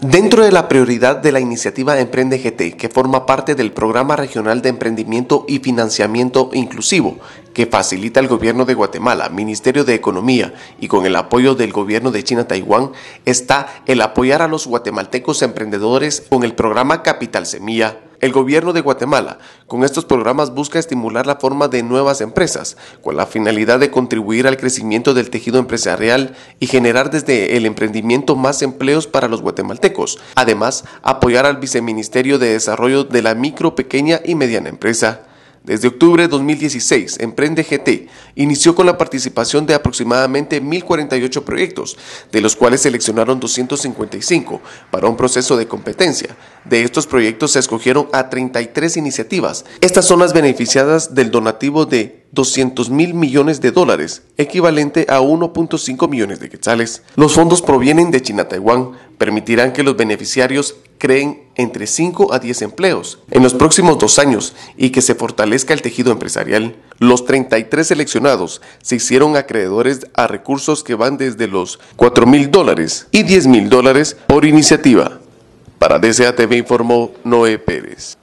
Dentro de la prioridad de la iniciativa Emprende GT, que forma parte del Programa Regional de Emprendimiento y Financiamiento Inclusivo, que facilita el Gobierno de Guatemala, Ministerio de Economía y con el apoyo del Gobierno de China-Taiwán, está el apoyar a los guatemaltecos emprendedores con el programa Capital Semilla el gobierno de Guatemala con estos programas busca estimular la forma de nuevas empresas, con la finalidad de contribuir al crecimiento del tejido empresarial y generar desde el emprendimiento más empleos para los guatemaltecos. Además, apoyar al Viceministerio de Desarrollo de la Micro, Pequeña y Mediana Empresa. Desde octubre de 2016, Emprende GT inició con la participación de aproximadamente 1.048 proyectos, de los cuales seleccionaron 255 para un proceso de competencia. De estos proyectos se escogieron a 33 iniciativas. Estas son las beneficiadas del donativo de 200 mil millones de dólares, equivalente a 1.5 millones de quetzales. Los fondos provienen de China-Taiwán, permitirán que los beneficiarios creen entre 5 a 10 empleos en los próximos dos años y que se fortalezca el tejido empresarial. Los 33 seleccionados se hicieron acreedores a recursos que van desde los $4,000 mil dólares y 10 mil dólares por iniciativa. Para DCATV informó Noé Pérez.